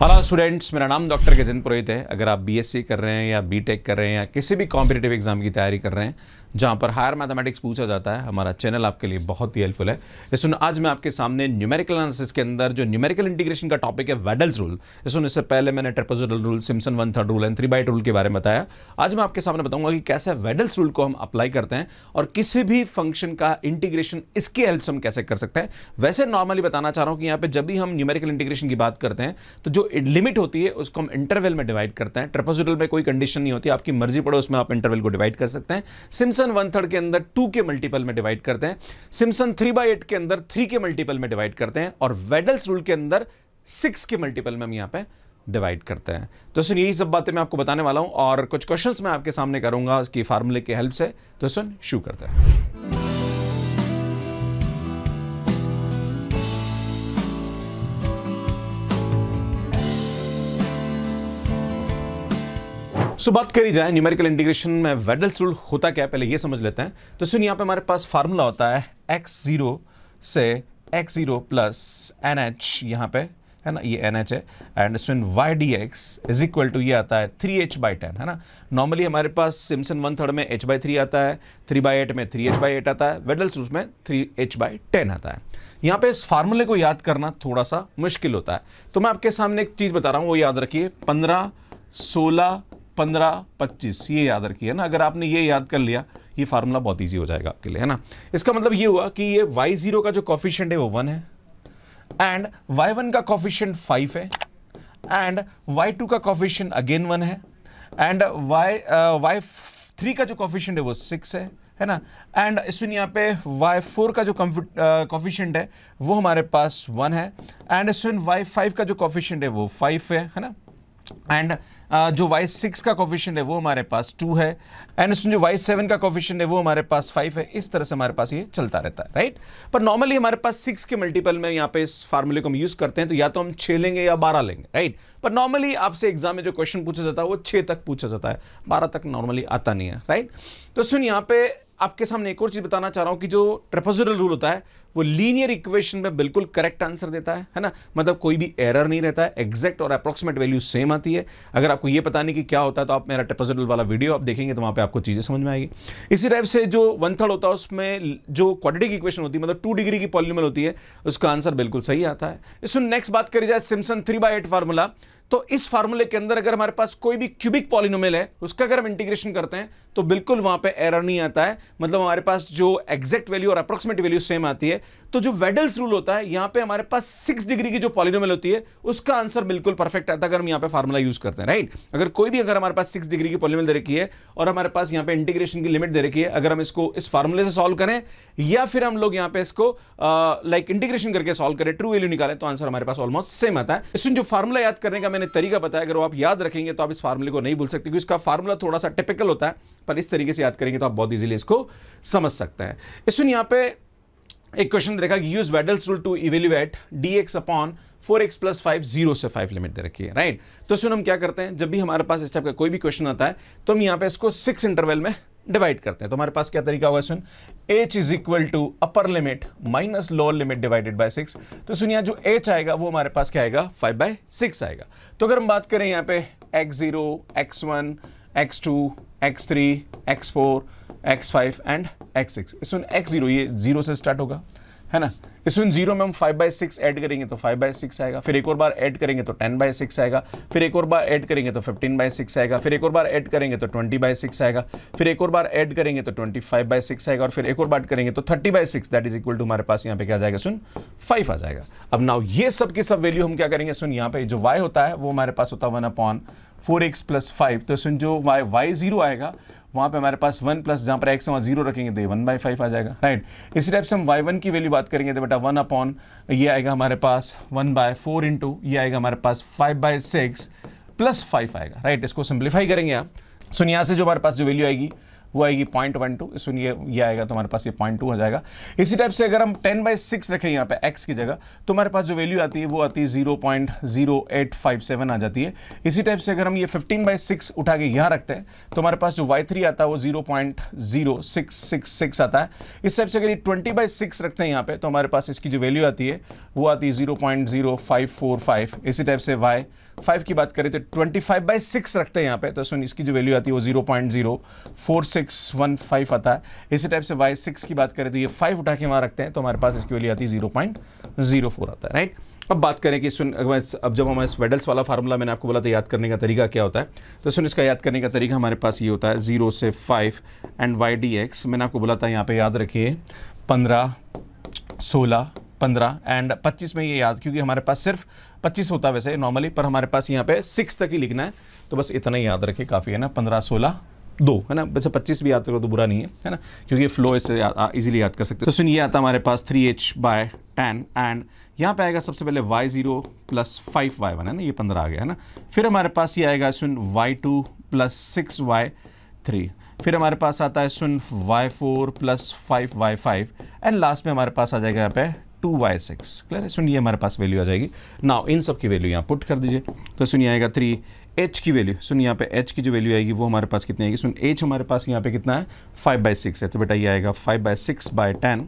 Haram नमस्कार students मेरा नाम डॉक्टर गजेंद्र पुरोहित है अगर आप बीएससी कर रहे हैं या बीटेक कर रहे हैं या किसी भी कॉम्पिटेटिव एग्जाम की तैयारी कर रहे हैं जहां पर हायर मैथमेटिक्स पूछा जाता है हमारा चैनल आपके लिए बहुत ही हेल्पफुल है सुन आज मैं आपके सामने न्यूमेरिकल एनालिसिस के अंदर जो न्यूमेरिकल इंटीग्रेशन का टॉपिक है वेडल्स रूल सुन इससे पहले मैंने trapezoidal rule Simpson one third rule and three by eight rule के बारे में बताया आज मैं आपके सामने बताऊंगा कि कैसे वेडल्स रूल को हम अप्लाई करते हैं और किसी भी फंक्शन का इंटीग्रेशन इसकी हेल्प से हम कैसे कर सकते हैं वैसे नॉर्मली बताना चाह रहा हूँ कि यहाँ पर जब भी हम न्यूमेरिकल इंटीग्रेशन की बात करते हैं तो जो लिमिट होती है उसको हम इंटरवल में डिवाइड करते हैं ट्रपोजिटल में कोई कंडीशन नहीं होती आपकी मर्जी पड़े उसमें आप इंटरवल को डिवाइड कर सकते हैं सिमसन वन थर्ड के अंदर टू के मल्टीपल में डिवाइड करते हैं सिमसन थ्री बाई एट के अंदर थ्री के मल्टीपल में डिवाइड करते हैं और वेडल्स रूल के अंदर सिक्स के मल्टीपल में हम यहाँ पे डिवाइड करते हैं दोस्तों यही सब बातें मैं आपको बताने वाला हूँ और कुछ क्वेश्चन मैं आपके सामने करूँगा उसकी फार्मूले के हेल्प से तो सुन शुरू करते हैं सो बात करी जाए न्यूमेरिकल इंटीग्रेशन में वेडल्स रूल होता क्या है पहले ये समझ लेते हैं तो सुन यहाँ पे हमारे पास फार्मूला होता है एक्स ज़ीरो से x zero plus n h यहाँ पे है ना ये एन एच है एंड सुन y d x is equal to ये आता है थ्री एच बाई टेन है ना नॉर्मली हमारे पास सिमसन वन थर्ड में एच बाई थ्री आता है थ्री बाई एट में थ्री एच बाई एट आता है वेडल्स रूल में थ्री एच बाई टेन आता है यहाँ पे इस फार्मूले को याद करना थोड़ा सा मुश्किल होता है तो मैं आपके सामने एक चीज़ बता रहा हूँ वो याद रखिए पंद्रह सोलह पंद्रह पच्चीस ये याद रखिए ना अगर आपने ये याद कर लिया ये फार्मूला बहुत ईजी हो जाएगा आपके लिए है ना इसका मतलब ये हुआ कि ये वाई जीरो का जो कॉफिशेंट है वो वन है एंड वाई वन का कॉफिशेंट फाइव है एंड वाई टू का कॉफिशेंट अगेन वन है एंड वाई वाई थ्री का जो कॉफिशेंट है वो सिक्स है है ना एंड सुन यहाँ पे वाई फोर का जो कॉफिशेंट uh, है वो हमारे पास वन है एंड सुन वाई फाइव का जो कॉफिशेंट है वो फाइव है है ना एंड जो वाई सिक्स का कॉफिशन है वो हमारे पास टू है एंड जो वाई सेवन का कॉफिशन है वो हमारे पास फाइव है इस तरह से हमारे पास ये चलता रहता है राइट पर नॉर्मली हमारे पास सिक्स के मल्टीपल में यहाँ पे इस फार्मूले को हम यूज़ करते हैं तो या तो हम छः लेंगे या बारह लेंगे राइट पर नॉर्मली आपसे एग्जाम में जो क्वेश्चन पूछा जाता है वो छः तक पूछा जाता है बारह तक नॉर्मली आता नहीं है राइट तो सुन यहाँ पे आपके सामने एक और चीज़ बताना चाह रहा हूं कि जो ट्रेपोजिटल रूल होता है वो लीनियर इक्वेशन में बिल्कुल करेक्ट आंसर देता है है ना मतलब कोई भी एरर नहीं रहता है एग्जैक्ट और अप्रोक्सीमेट वैल्यू सेम आती है अगर आपको ये पता नहीं कि क्या होता है तो आप मेरा ट्रेपोजिटल वाला वीडियो आप देखेंगे तो वहां पर आपको चीज़ें समझ में आएगी इसी टाइप से जो वन थर्ड होता है उसमें जो की इक्वेशन होती है मतलब टू डिग्री की पॉल्यूमल होती है उसका आंसर बिल्कुल सही आता है इसमें नेक्स्ट बात करी जाए Simpson three by eight formula तो इस फार्मूले के अंदर अगर हमारे पास कोई भी क्यूबिक पॉलिनोमल है उसका अगर हम इंटीग्रेशन करते हैं तो बिल्कुल वहां पे एरर नहीं आता है मतलब हमारे पास जो एग्जैक्ट वैल्यू और अप्रोक्सीमेट वैल्यू सेम आती है तो जो वेडल्स रूल होता है यहां पे हमारे पास सिक्स डिग्री की जो पॉलिनोमल होती है उसका आंसर बिल्कुल परफेक्ट आता है अगर हम यहां पे फार्मूला यूज करते हैं राइट अगर कोई भी अगर हमारे पास सिक्स डिग्री की पॉलिनोमल दे रखी है और हमारे पास यहाँ पे इंटीग्रेशन की लिमिट दे रखी है अगर हम इसको इस फार्मूले से सॉल्व करें या फिर हम लोग यहां पर इसको लाइक इंटीग्रेशन करके सॉल्व करें ट्रू वैल्यू निकालें तो आंसर हमारे पास ऑलमोस्ट सेम आता है इसमें जो फार्मूला याद करने का मैंने तरीका बताया अगर वो आप याद रखेंगे तो आप इस फार्मूले को नहीं भूल सकते क्योंकि इसका फार्मूला थोड़ा सा टिपिकल होता है पर इस तरीके से याद करेंगे तो आप बहुत ईजिली इसको समझ सकते हैं इसमें यहां पे एक क्वेश्चन दे रखा है use Weddle's rule to evaluate d x upon four x plus five zero से फाइव लिमिट दे रखी है राइट तो सुन हम क्या करते हैं जब भी हमारे पास इस टाइप का कोई भी क्वेश्चन आता है तो हम यहाँ पे इसको सिक्स इंटरवल में डिवाइड करते हैं तो हमारे पास क्या तरीका हुआ सुन h is equal to upper limit minus lower limit divided by six तो सुन यहाँ जो एच आएगा वो हमारे पास क्या आएगा फाइव बाय सिक्स आएगा तो अगर हम बात करें यहाँ पे x zero x one x two x three x four x five and x six इसमें एक्स जीरो ये जीरो से स्टार्ट होगा है ना इसमें जीरो में हम फाइव बाई सिक्स एड करेंगे तो फाइव बाई सिक्स आएगा फिर एक और बार ऐड करेंगे तो टेन बाई सिक्स आएगा फिर एक और बार ऐड करेंगे तो फिफ्टीन बाई सिक्स आएगा फिर एक और बार ऐड करेंगे तो ट्वेंटी बाई सिक्स आएगा फिर एक और बार ऐड करेंगे तो ट्वेंटी फाइव बाई सिक्स आएगा और फिर एक और बार करेंगे तो thirty by six that is equal to हमारे पास यहाँ पे क्या जाएगा सुन फाइव आ जाएगा अब नाउ ये सब की सब वैल्यू हम क्या करेंगे सुन यहाँ पे जो वाई होता है वो हमारे पास होता है one upon four x plus five तो सुन जो वाई वाई जीरो आएगा वहाँ पे हमारे पास वन प्लस जहाँ पर एक्स वहां जीरो रखेंगे तो वन बाई फाइव आ जाएगा राइट इसी टाइप से हम वाई वन की वैल्यू बात करेंगे तो बेटा वन अपॉन ये आएगा हमारे पास वन बाय फोर इंटू ये आएगा हमारे पास five by six plus five आएगा राइट इसको सिंप्लीफाई करेंगे आप सुन यहाँ से जो हमारे पास जो वैल्यू आएगी वो आएगी पॉइंट वन टू इसमें ये आएगा तो हमारे पास ये पॉइंट टू आ जाएगा इसी टाइप से अगर हम टेन बाई सिक्स रखें यहाँ पे एक्स की जगह तो हमारे पास जो वैल्यू आती है वो आती है zero point zero eight five seven आ जाती है इसी टाइप से अगर हम ये फिफ्टीन बाई सिक्स उठा के यहाँ रखते हैं तो हमारे पास जो वाई थ्री आता है वो zero point zero six six six आता है इस टाइप से अगर ये ट्वेंटी बाई सिक्स रखते हैं यहाँ पे तो हमारे पास इसकी जो वैल्यू आती है वो आती है zero point zero five four five इसी टाइप से वाई फाइव की बात करें तो ट्वेंटी फाइव बाई सिक्स रखते हैं यहाँ पे तो सुन इसकी जो वैल्यू आती है वो zero point zero four six one five आता है इसी टाइप से वाई सिक्स की बात करें तो ये फाइव उठा के वहाँ रखते हैं तो हमारे पास इसकी वैल्यू आती है जीरो पॉइंट जीरो फोर आता है राइट अब बात करें कि सुन अब जब हमारे वेडल्स वाला फार्मूला मैंने आपको बोला था याद करने का तरीका क्या होता है तो सुन इसका याद करने का तरीका हमारे पास ये होता है जीरो से five and y d x मैंने आपको बोला था यहाँ पे याद रखिए पंद्रह सोलह पंद्रह एंड पच्चीस में ये याद क्योंकि हमारे पास सिर्फ पच्चीस होता है वैसे नॉर्मली पर हमारे पास यहाँ पे सिक्स तक ही लिखना है तो बस इतना ही याद रखिए काफ़ी है ना पंद्रह सोलह दो है ना वैसे पच्चीस भी याद करो तो बुरा नहीं है है ना क्योंकि फ्लो इसे इजीली याद कर सकते हो तो सुनिए आता हमारे पास three h by ten and यहाँ पे आएगा सबसे पहले y zero plus five y one है ना ये पंद्रह आ गया है ना फिर हमारे पास ये आएगा सुन y two plus six y three फिर हमारे पास आता है सुन y four plus five y five and last में हमारे पास आ जाएगा यहाँ पे टू बाई सिक्स क्लियर है सुनिए हमारे पास वैल्यू आ जाएगी नाउ इन सब की वैल्यू यहाँ पुट कर दीजिए तो सुनिए आएगा थ्री एच की वैल्यू सुन यहाँ पे एच की जो वैल्यू आएगी वो हमारे पास कितनी आएगी सुन एच हमारे पास यहाँ पे कितना है फाइव बाई सिक्स है तो बेटा ये आएगा five by six by ten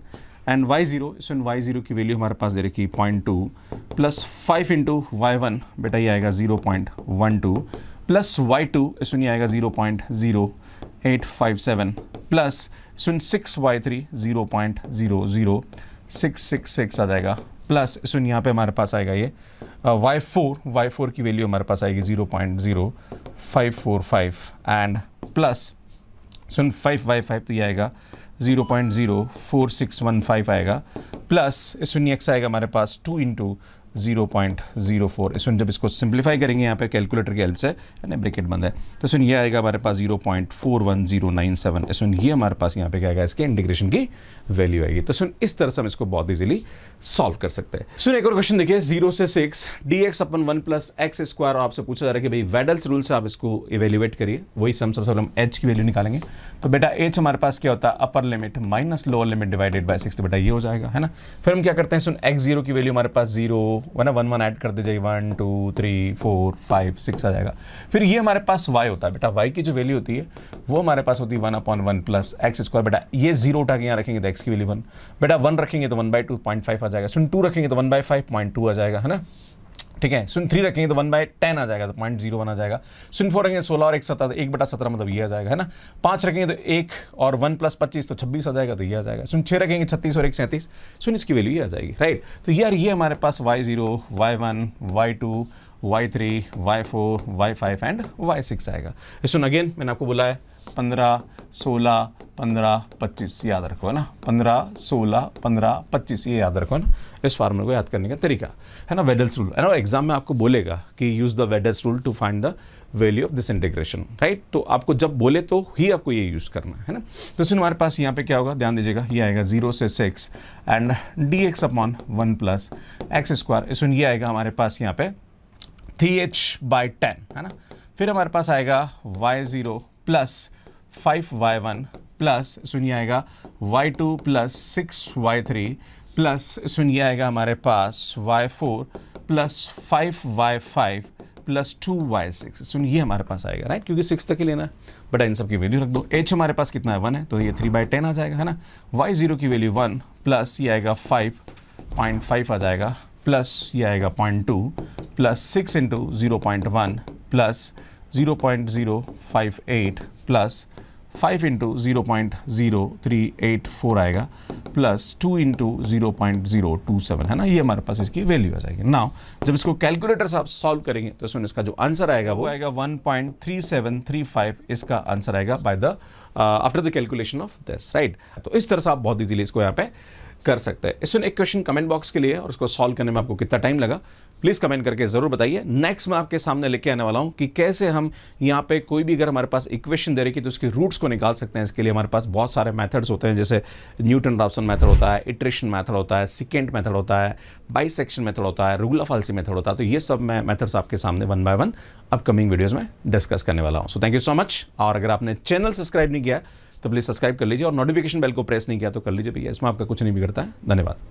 and y zero सुन वाई जीरो की वैल्यू हमारे पास दे रखी point two plus five into y one बेटा ये आएगा zero point one two plus y two सुनिए आएगा zero point zero eight five seven plus सुन six y three zero point zero zero six six six आ जाएगा plus सुन यहाँ पे हमारे पास आएगा ये वाई फोर वाई फोर की वैल्यू हमारे पास आएगी zero point zero five four five and plus सुन फाइव वाई फाइव तो ये आएगा zero point zero four six one five आएगा प्लस सुनिए एक्स आएगा हमारे पास टू इंटू 0.04 इस जब इसको सिंप्लीफाई करेंगे यहाँ पे कैलकुलेटर की हेल्प से यानी ब्रेकेट बंद है तो सुन ये आएगा हमारे पास 0.41097 पॉइंट तो सुन ये हमारे पास यहाँ पे क्या आएगा इसके इंटीग्रेशन की वैल्यू आएगी तो सुन इस तरह से हम इसको बहुत इजीली सॉल्व कर सकते हैं सुन एक और क्वेश्चन देखिए जीरो से six d x upon one plus x square आपसे पूछा जा रहा है कि भाई वेडल्स रूल से आप इसको इवेल्युएट करिए वही सम सबसे हम एच की वैल्यू निकालेंगे तो बेटा एच हमारे पास क्या होता है upper limit minus lower limit divided by six तो बेटा ये हो जाएगा है ना फिर हम क्या करते हैं सुन एक्स जीरो की वैल्यू हमारे पास जीरो है ना वन वन ऐड कर दीजिए one two three four five six आ जाएगा फिर ये हमारे पास वाई होता है बेटा वाई की जो वैल्यू होती है वो हमारे पास होती है one upon one plus x square बेटा ये जीरो उठा के यहाँ रखेंगे तो एक्स की वैल्यू वन बेटा वन रखेंगे तो one by two point five आ जाएगा सुन टू रखेंगे तो one by five point two आ जाएगा है ना ठीक है सुन थ्री रखेंगे तो वन बाय टेन आ जाएगा तो पॉइंट जीरो वन आ जाएगा सुन फोर रखेंगे सोलह और एक सत्रह तो एक बटा सत्रह मतलब ये आ जाएगा है ना पांच रखेंगे तो एक और वन प्लस पच्चीस तो छब्बीस आ जाएगा तो ये आ जाएगा सुन छह रखेंगे छत्तीस और एक सैंतीस सुन इसकी वैल्यू ये आ जाएगी राइट तो यार ये हमारे पास y zero y one y two y3, y4, y5 and y6 आएगा सुन अगेन मैंने आपको बोला है 15, 16, 15, 25 याद रखो है ना 15, 16, 15, 25 ये याद रखो है ना इस फार्मूले को याद करने का तरीका है ना वेडल्स रूल है ना एग्जाम में आपको बोलेगा कि use the Weddle's rule to find the value of this integration right तो आपको जब बोले तो ही आपको ये यूज़ करना है ना तो सुन हमारे पास यहाँ पे क्या होगा ध्यान दीजिएगा ये आएगा जीरो से six and d x upon one plus x square सुन ये आएगा हमारे पास यहाँ पे थ्री एच बाई टेन है ना फिर हमारे पास आएगा y zero plus five y one plus सुनिए आएगा y two plus six y three plus सुनिए आएगा हमारे पास y four plus five y five plus two y six सुनिए हमारे पास आएगा राइट क्योंकि सिक्स तक ही लेना है बट इन सब की वैल्यू रख दो एच हमारे पास कितना है वन है तो ये थ्री बाई टेन आ जाएगा है ना वाई ज़ीरो की वैल्यू वन प्लस ये आएगा फाइव पॉइंट फाइव आ जाएगा प्लस ये आएगा point two plus six into zero point one plus zero point zero five eight plus five into zero point zero three eight four आएगा plus two into zero point zero two seven है ना ये हमारे पास इसकी value आ जाएगी now जब इसको calculator से आप सॉल्व करेंगे तो इसमें इसका जो आंसर आएगा वो आएगा one point three seven three five इसका आंसर आएगा by the after the calculation of this right तो इस तरह से आप बहुत इजीली इसको यहाँ पे कर सकते हैं इसमें एक क्वेश्चन कमेंट बॉक्स के लिए और उसको सॉल्व करने में आपको कितना टाइम लगा प्लीज़ कमेंट करके ज़रूर बताइए नेक्स्ट मैं आपके सामने लेके आने वाला हूं कि कैसे हम यहाँ पे कोई भी अगर हमारे पास इक्वेशन दे रही है तो उसके रूट्स को निकाल सकते हैं इसके लिए हमारे पास बहुत सारे मेथड्स होते हैं जैसे न्यूटन रॉप्सन मेथड होता है इट्रेशन मेथड होता है सिकेंट मेथड होता है बाइसेक्शन मेथड होता है रूल ऑफ आलसी मेथड होता है तो ये सब मैं मेथड्स आपके सामने one by one upcoming videos में डिस्कस करने वाला हूँ so thank you so much और अगर आपने चैनल सब्सक्राइब नहीं नहीं किया तो प्लीज़ सब्सक्राइब कर लीजिए और नोटिफिकेशन बेल को प्रेस नहीं किया तो कर लीजिए भैया इसमें आपका कुछ नहीं बिगड़ता है धन्यवाद